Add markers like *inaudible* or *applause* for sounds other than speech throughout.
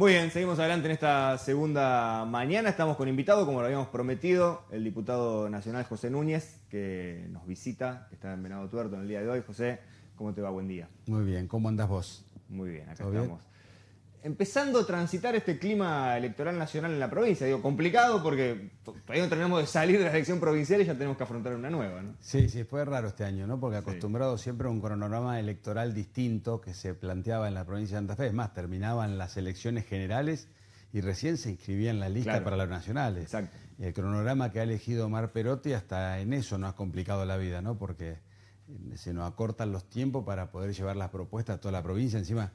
Muy bien, seguimos adelante en esta segunda mañana. Estamos con invitado, como lo habíamos prometido, el diputado nacional José Núñez, que nos visita, que está en Venado Tuerto en el día de hoy. José, ¿cómo te va? Buen día. Muy bien, ¿cómo andas vos? Muy bien, acá estamos empezando a transitar este clima electoral nacional en la provincia. Digo, complicado porque todavía no terminamos de salir de la elección provincial y ya tenemos que afrontar una nueva, ¿no? Sí, sí, fue raro este año, ¿no? Porque acostumbrado siempre a un cronograma electoral distinto que se planteaba en la provincia de Santa Fe. Es más, terminaban las elecciones generales y recién se inscribían la lista para las nacionales. Exacto. el cronograma que ha elegido Omar Perotti hasta en eso nos ha complicado la vida, ¿no? Porque eh, se nos acortan los tiempos para poder llevar las propuestas a toda la provincia. Encima,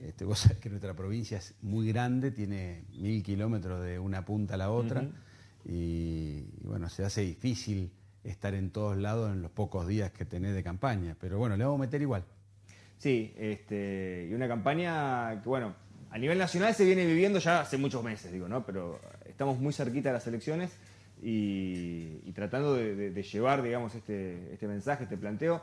este, *laughs* vos sabés que nuestra provincia es muy grande, tiene mil kilómetros de una punta a la otra y, bueno, se hace difícil estar en todos lados en los pocos días que tenés de campaña, pero bueno, le vamos a meter igual. Sí, este, y una campaña que bueno, a nivel nacional se viene viviendo ya hace muchos meses, digo, ¿no? Pero estamos muy cerquita de las elecciones y, tratando de, llevar, digamos, este, este mensaje, este planteo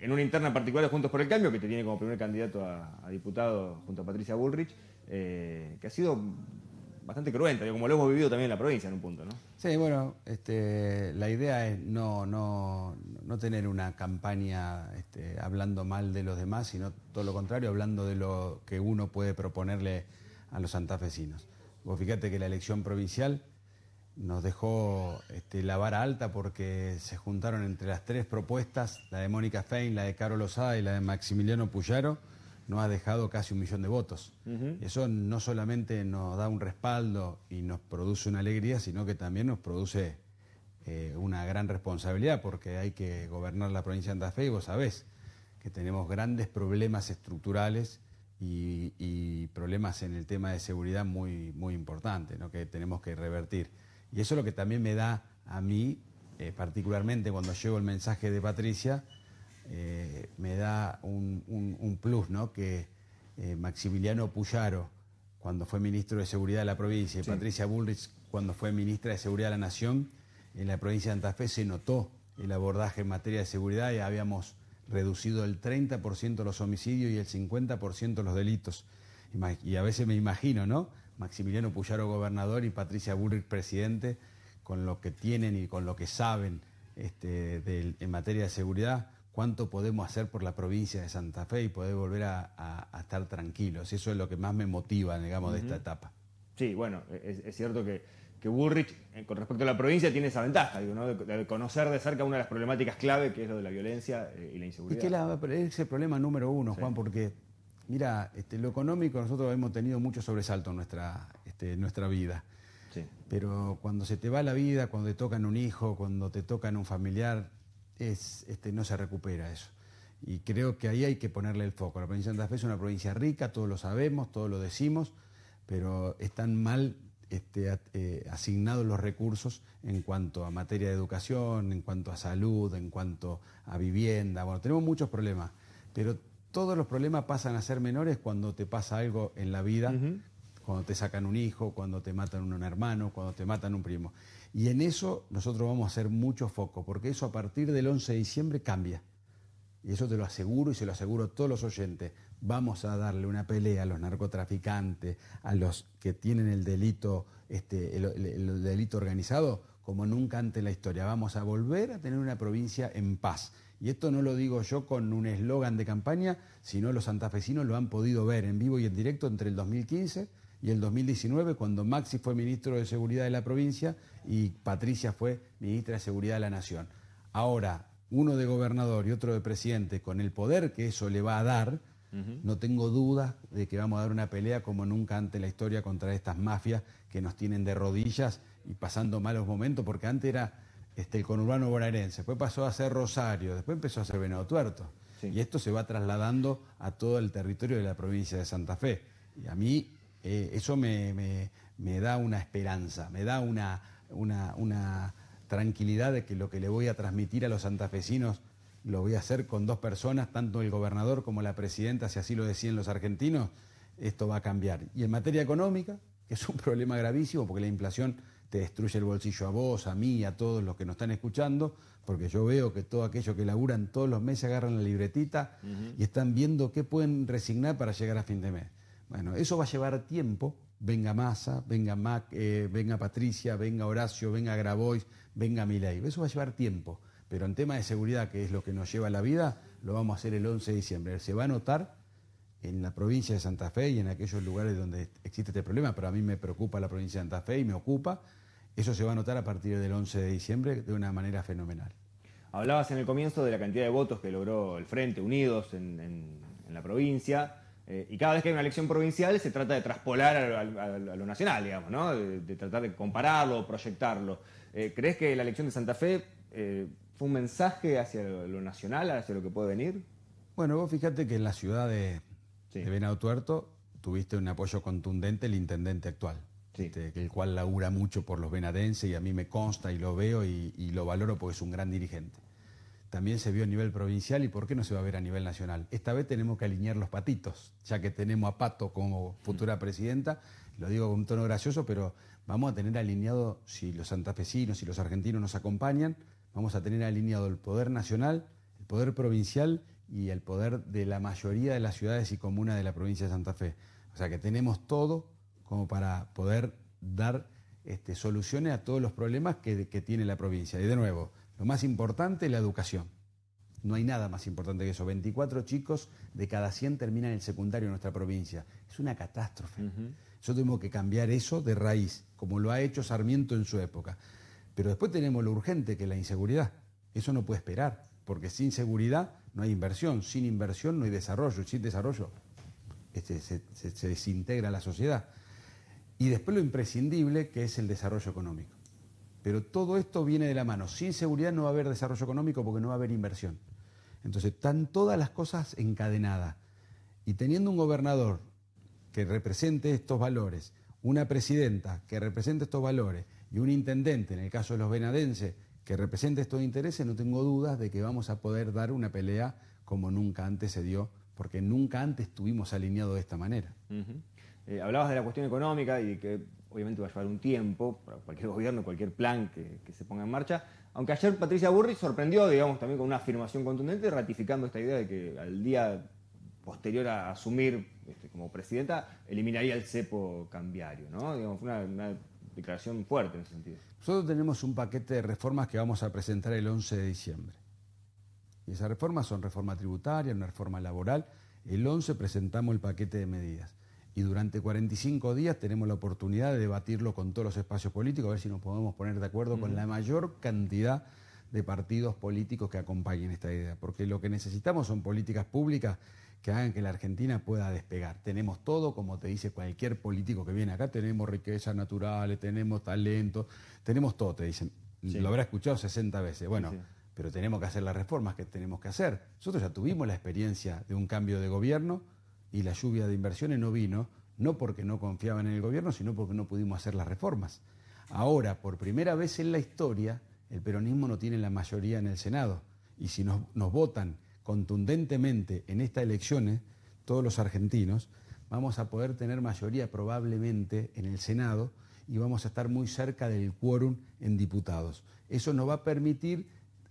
en una interna particular de Juntos por el Cambio, que te tiene como primer candidato a, diputado junto a Patricia Bullrich, eh, que ha sido bastante cruenta, como lo hemos vivido también en la provincia en un punto, ¿no? Sí, bueno, este, la idea es no, no, tener una campaña este, hablando mal de los demás, sino todo lo contrario, hablando de lo que uno puede proponerle a los santafesinos. Vos fíjate que la elección provincial nos dejó este, la vara alta porque se juntaron entre las tres propuestas, la de Mónica Fein, la de Caro Osada y la de Maximiliano Puyaro, nos ha dejado casi un millón de votos. Eso no solamente nos da un respaldo y nos produce una alegría, sino que también nos produce eh, una gran responsabilidad porque hay que gobernar la provincia de Santa Fe y vos sabés que tenemos grandes problemas estructurales. Y, problemas en el tema de seguridad muy, muy importantes, ¿no? que tenemos que revertir. Y eso es lo que también me da a mí, eh, particularmente cuando llego el mensaje de Patricia, eh, me da un, plus, ¿no? Que eh, Maximiliano Puyaro, cuando fue ministro de Seguridad de la provincia, y Patricia Bullrich, cuando fue ministra de Seguridad de la Nación, en la provincia de Santa Fe se notó el abordaje en materia de seguridad y habíamos reducido el 30% los homicidios y el 50% los delitos. Y a veces me imagino, ¿no? Maximiliano Puyaro gobernador y Patricia Bullrich presidente, con lo que tienen y con lo que saben este, en materia de seguridad, cuánto podemos hacer por la provincia de Santa Fe y poder volver a, estar tranquilos. Eso es lo que más me motiva, digamos, de esta etapa. Sí, bueno, es, cierto que, que Bullrich, eh, con respecto a la provincia, tiene esa ventaja, ¿no? de, conocer de cerca una de las problemáticas clave, que es lo de la violencia eh, y la inseguridad. Es que es el problema número uno, Juan, porque mira, este, lo económico nosotros hemos tenido mucho sobresalto en nuestra, este, nuestra vida. Pero cuando se te va la vida, cuando te tocan un hijo, cuando te tocan un familiar, es, este, no se recupera eso. Y creo que ahí hay que ponerle el foco. La provincia de Santa Fe es una provincia rica, todos lo sabemos, todos lo decimos, pero están mal eh, asignados los recursos en cuanto a materia de educación, en cuanto a salud, en cuanto a vivienda. Bueno, tenemos muchos problemas, pero todos los problemas pasan a ser menores cuando te pasa algo en la vida, cuando te sacan un hijo, cuando te matan un hermano, cuando te matan un primo. Y en eso nosotros vamos a hacer mucho foco, porque eso a partir del 11 de diciembre cambia y eso te lo aseguro y se lo aseguro a todos los oyentes, vamos a darle una pelea a los narcotraficantes, a los que tienen el delito, este, el, delito organizado, como nunca antes en la historia. Vamos a volver a tener una provincia en paz. Y esto no lo digo yo con un eslogan de campaña, sino los santafesinos lo han podido ver en vivo y en directo entre el 2015 y el 2019, cuando Maxi fue ministro de Seguridad de la provincia y Patricia fue ministra de Seguridad de la Nación. Ahora, uno de gobernador y otro de presidente, con el poder que eso le va a dar, no tengo duda de que vamos a dar una pelea como nunca ante la historia contra estas mafias que nos tienen de rodillas y pasando malos momentos, porque antes era este, el conurbano bonaerense, después pasó a ser Rosario, después empezó a ser Venado Tuerto. Y esto se va trasladando a todo el territorio de la provincia de Santa Fe. Y a mí eh, eso me, da una esperanza, me da una, una tranquilidad de que lo que le voy a transmitir a los santafesinos lo voy a hacer con dos personas, tanto el gobernador como la presidenta, si así lo decían los argentinos, esto va a cambiar. Y en materia económica, que es un *laughs* problema gravísimo porque la inflación te destruye el bolsillo a vos, a mí, a todos los que nos están escuchando, porque yo veo que todo aquello que laburan todos los meses agarran la libretita y están viendo qué pueden resignar para llegar a fin de mes. Bueno, eso va a llevar tiempo, venga Massa, venga Mac, eh, venga Patricia, venga Horacio, venga Grabois, venga Milei. Eso va a llevar tiempo, pero en tema de seguridad, que es lo que nos lleva a la vida, lo vamos a hacer el 11 de diciembre. Se va a notar en la provincia de Santa Fe y en aquellos lugares donde existe este problema, pero a mí me preocupa la provincia de Santa Fe y me ocupa. Eso se va a notar a partir del 11 de diciembre de una manera fenomenal. Hablabas en el comienzo de la cantidad de votos que logró el Frente Unidos en la provincia. Eh, y cada vez que hay una elección provincial se trata de traspolar a, lo nacional, digamos, ¿no? De, tratar de compararlo, proyectarlo. Eh, ¿Crees que la elección de Santa Fe eh, fue un mensaje hacia lo, nacional, hacia lo que puede venir? Bueno, vos fíjate que en la ciudad de, Venado Tuerto tuviste un apoyo contundente el intendente actual, este, el cual labura mucho por los venadenses y a mí me consta y lo veo y, y lo valoro porque es un gran dirigente también se vio a nivel provincial y por qué no se va a ver a nivel nacional. Esta vez tenemos que alinear los patitos, ya que tenemos a Pato como futura mm. presidenta, lo digo con un tono gracioso, pero vamos a tener alineado, si los santafesinos, y los argentinos nos acompañan, vamos a tener alineado el poder nacional, el poder provincial y el poder de la mayoría de las ciudades y comunas de la provincia de Santa Fe. O sea que tenemos todo como para poder dar este, soluciones a todos los problemas que, que tiene la provincia. Y de nuevo, lo más importante es la educación. No hay nada más importante que eso. 24 chicos de cada 100 terminan el secundario en nuestra provincia. Es una catástrofe. Yo tenemos que cambiar eso de raíz, como lo ha hecho Sarmiento en su época. Pero después tenemos lo urgente, que es la inseguridad. Eso no puede esperar, porque sin seguridad no hay inversión, sin inversión no hay desarrollo, sin desarrollo este, se desintegra la sociedad. Y después lo imprescindible, que es el desarrollo económico. Pero todo esto viene de la mano. Sin seguridad no va a haber desarrollo económico porque no va a haber inversión. Entonces están todas las cosas encadenadas. Y teniendo un gobernador que represente estos valores, una presidenta que represente estos valores y un intendente, en el caso de los venadenses, que represente estos intereses, no tengo dudas de que vamos a poder dar una pelea como nunca antes se dio, porque nunca antes estuvimos alineados de esta manera. Eh, hablabas de la cuestión económica y que obviamente va a llevar un tiempo, para cualquier *laughs* gobierno, cualquier plan que, se ponga en marcha. Aunque ayer Patricia Burri sorprendió, digamos, también con una afirmación contundente, ratificando esta idea de que al día posterior a asumir este, como presidenta, eliminaría el cepo cambiario, ¿no? Digamos, fue una, una declaración fuerte en ese sentido. Nosotros tenemos un paquete de reformas que vamos a presentar el 11 de diciembre. Y esas reformas son reforma tributaria, una reforma laboral. El 11 presentamos el paquete de medidas y durante 45 días tenemos la oportunidad de debatirlo con todos los espacios políticos, a ver si nos podemos poner de acuerdo con la mayor cantidad de partidos políticos que acompañen esta idea, porque lo que necesitamos son políticas públicas que hagan que la Argentina pueda despegar. Tenemos todo, como te dice cualquier político que viene acá, tenemos riquezas naturales, tenemos talento, tenemos todo, te dicen. Lo habrá escuchado 60 veces. Bueno, pero tenemos que hacer las reformas que tenemos que hacer. Nosotros ya tuvimos la experiencia de un cambio de gobierno, y la lluvia de inversiones no vino, no porque no confiaban en el gobierno, sino porque no pudimos hacer las reformas. Ahora, por primera vez en la historia, el peronismo no tiene la mayoría en el Senado. Y si nos, votan contundentemente en estas elecciones, todos los argentinos, vamos a poder tener mayoría probablemente en el Senado y vamos a estar muy cerca del quórum en diputados. Eso nos va a permitir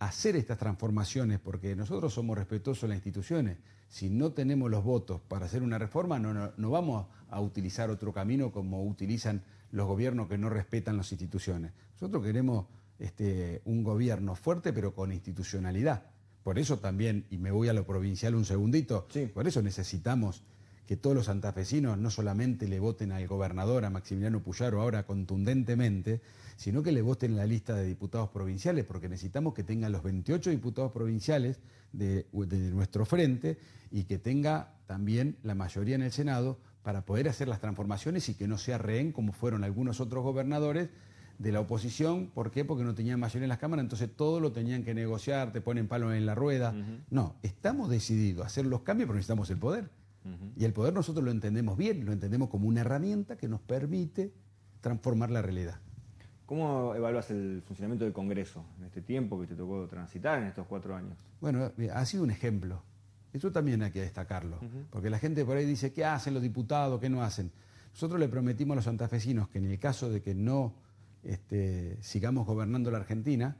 hacer estas transformaciones, porque nosotros somos respetuosos de las instituciones. Si no tenemos los votos para hacer una reforma, no, no, vamos a utilizar otro camino como utilizan los gobiernos que no respetan las instituciones. Nosotros queremos este, un gobierno fuerte, pero con institucionalidad. Por eso también, y me voy a lo provincial un segundito, por eso necesitamos que todos los santafesinos no solamente le voten al gobernador, a Maximiliano Puyaro, ahora contundentemente, sino que le voten la lista de diputados provinciales, porque necesitamos que tenga los 28 diputados provinciales de, nuestro frente y que tenga también la mayoría en el Senado para poder hacer las transformaciones y que no sea rehén como fueron algunos otros gobernadores de la oposición. ¿Por qué? Porque no tenían mayoría en las cámaras, entonces todo lo tenían que negociar, te ponen palo en la rueda. No, estamos decididos a hacer los cambios, pero necesitamos el poder. Y el poder nosotros lo entendemos bien, lo entendemos como una herramienta que nos permite transformar la realidad. ¿Cómo evaluas el funcionamiento del Congreso en este tiempo que te tocó transitar en estos cuatro años? Bueno, ha sido un ejemplo. Eso también hay que destacarlo, porque la gente por ahí dice, ¿qué hacen los diputados? ¿Qué no hacen? Nosotros le prometimos a los santafesinos que en el caso de que no este, sigamos gobernando la Argentina,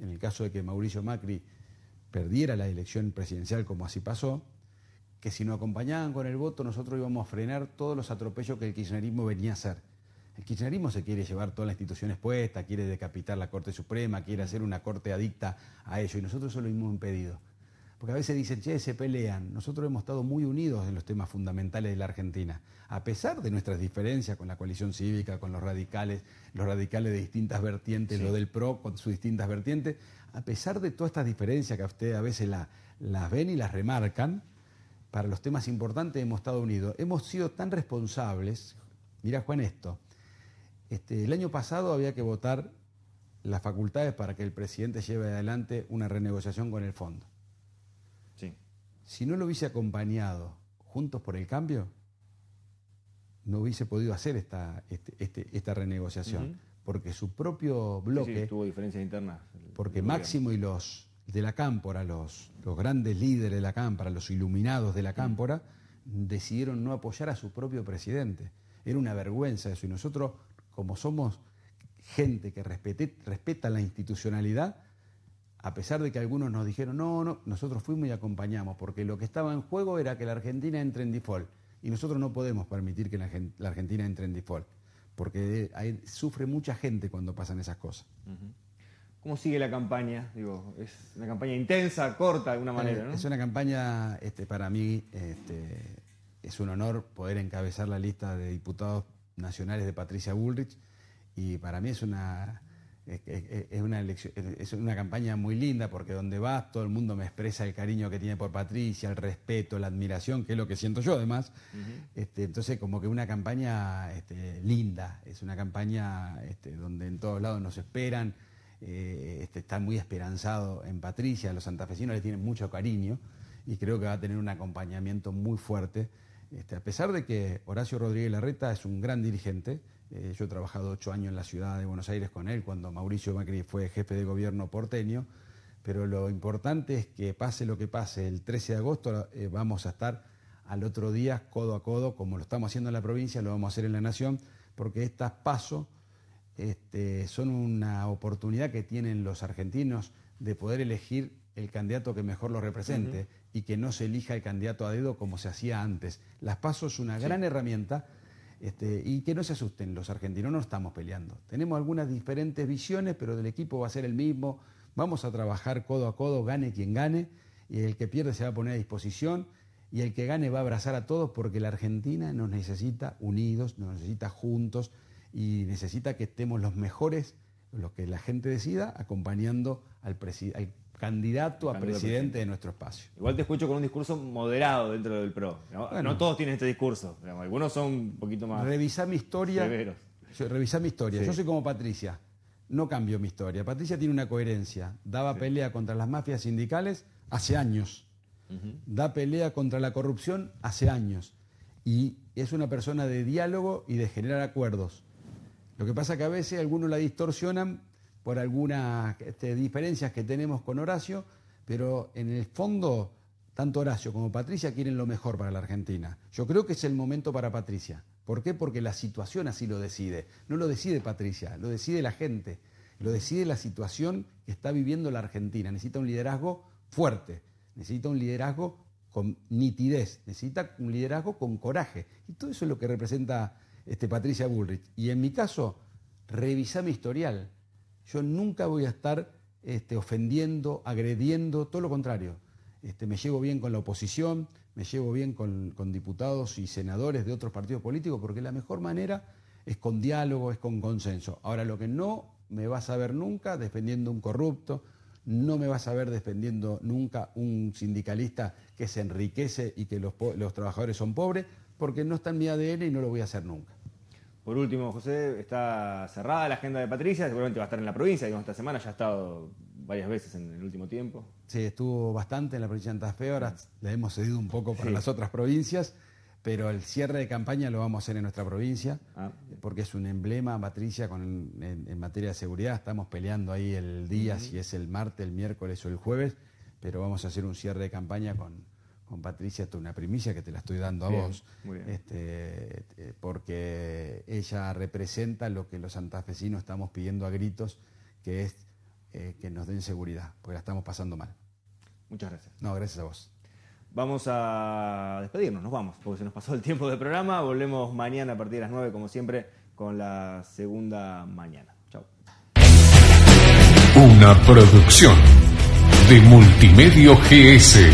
en el caso de que Mauricio Macri perdiera la elección presidencial como así pasó, que si no acompañaban con el voto nosotros íbamos a frenar todos los atropellos que el kirchnerismo venía a hacer. El kirchnerismo se quiere llevar todas las instituciones puestas, quiere decapitar la Corte Suprema, quiere hacer una Corte adicta a ello, y nosotros eso lo hemos impedido. Porque a veces dicen, che, se pelean. Nosotros hemos estado muy unidos en los temas fundamentales de la Argentina, a pesar de nuestras diferencias con la coalición cívica, con los radicales, los radicales de distintas vertientes, lo del PRO con sus distintas vertientes, a pesar de todas estas diferencias que a ustedes a veces las ven y las remarcan, para los temas importantes hemos estado unidos. Hemos sido tan responsables, mira Juan esto, este, el año pasado había que votar las facultades para que el presidente lleve adelante una renegociación con el fondo. Sí. Si no lo hubiese acompañado juntos por el cambio, no hubiese podido hacer esta, este, este, esta renegociación. Porque su propio bloque. tuvo diferencias internas. Porque Máximo y los de la cámpora, los, grandes líderes de la cámpora, los iluminados de la mm. cámpora, decidieron no apoyar a su propio presidente. Era una vergüenza eso. Y nosotros, como somos gente que respeta la institucionalidad, a pesar de que algunos nos dijeron, no, no, nosotros fuimos y acompañamos, porque lo que estaba en juego era que la Argentina entre en default. Y nosotros no podemos permitir que la, Argentina entre en default, porque eh, sufre mucha gente cuando pasan esas cosas. ¿Cómo sigue la campaña? Digo, es una campaña intensa, corta de alguna eh, manera, ¿no? Es una campaña, este, para mí, este, es un honor poder encabezar la lista de diputados nacionales de Patricia Bullrich y para mí es una, es una, es una campaña muy linda porque donde vas todo el mundo me expresa el cariño que tiene por Patricia, el respeto, la admiración, que es lo que siento yo además. Este, entonces como que una campaña este, linda, es una campaña donde en todos lados nos esperan, eh, está muy esperanzado en Patricia, los santafesinos le tienen mucho cariño y creo que va a tener un acompañamiento muy fuerte. Este, a pesar de que Horacio Rodríguez Larreta es un gran dirigente, eh, yo he trabajado ocho años en la ciudad de Buenos Aires con él cuando Mauricio Macri fue jefe de gobierno porteño, pero lo importante es que pase lo que pase, el 13 de agosto eh, vamos a estar al otro día codo a codo, como lo estamos haciendo en la provincia, lo vamos a hacer en la nación, porque estas paso. Este, son una oportunidad que tienen los argentinos de poder elegir el candidato que mejor lo represente y que no se elija el candidato a dedo como se hacía antes. Las pasos es una gran herramienta este, y que no se asusten los argentinos, no estamos peleando. Tenemos algunas diferentes visiones, pero del equipo va a ser el mismo. Vamos a trabajar codo a codo, gane quien gane, y el que pierde se va a poner a disposición y el que gane va a abrazar a todos porque la Argentina nos necesita unidos, nos necesita juntos y necesita que estemos los mejores, lo que la gente decida, acompañando al, candidato a presidente de nuestro espacio. Igual te escucho con un discurso moderado dentro del PRO. No, todos tienen este discurso, algunos son un poquito más... Revisá mi historia. revisa mi historia. Yo soy como Patricia, no cambio mi historia. Patricia tiene una coherencia. Daba pelea contra las mafias sindicales hace años. Da pelea contra la corrupción hace años. Y es una persona de diálogo y de generar acuerdos. Lo que pasa es que a veces algunos la distorsionan por algunas este, diferencias que tenemos con Horacio, pero en el fondo tanto Horacio como Patricia quieren lo mejor para la Argentina. Yo creo que es el momento para Patricia. ¿Por qué? Porque la situación así lo decide. No lo decide Patricia, lo decide la gente, lo decide la situación que está viviendo la Argentina. Necesita un liderazgo fuerte, necesita un liderazgo con nitidez, necesita un liderazgo con coraje. Y todo eso es lo que representa este, Patricia Bullrich. Y en mi caso, revisa mi historial. Yo nunca voy a estar este, ofendiendo, agrediendo, todo lo contrario. Este, me llevo bien con la oposición, me llevo bien con, diputados y senadores de otros partidos políticos, porque la mejor manera es con diálogo, es con consenso. Ahora, lo que no me vas a saber nunca defendiendo un corrupto, no me vas a ver defendiendo nunca un sindicalista que se enriquece y que los, los trabajadores son pobres, porque no está en mi ADN y no lo voy a hacer nunca. Por último, José, está cerrada la agenda de Patricia, seguramente va a estar en la provincia, digamos, esta semana ya ha estado varias veces en el último tiempo. Sí, estuvo bastante en la provincia de Santa Fe, ahora le hemos cedido un poco para las otras provincias, pero el cierre de campaña lo vamos a hacer en nuestra provincia, ah. porque es un emblema, Patricia, en, materia de seguridad, estamos peleando ahí el día, si es el martes, el miércoles o el jueves, pero vamos a hacer un cierre de campaña con, con Patricia, tú, una primicia que te la estoy dando a vos, este, eh, porque ella representa lo que los santafesinos estamos pidiendo a gritos, que es eh, que nos den seguridad, porque la estamos pasando mal. Muchas gracias. No, gracias a vos. Vamos a despedirnos, nos vamos, porque se nos pasó el tiempo del programa. Volvemos mañana a partir de las 9, como siempre, con la segunda mañana. Chao. Una producción de Multimedio GS.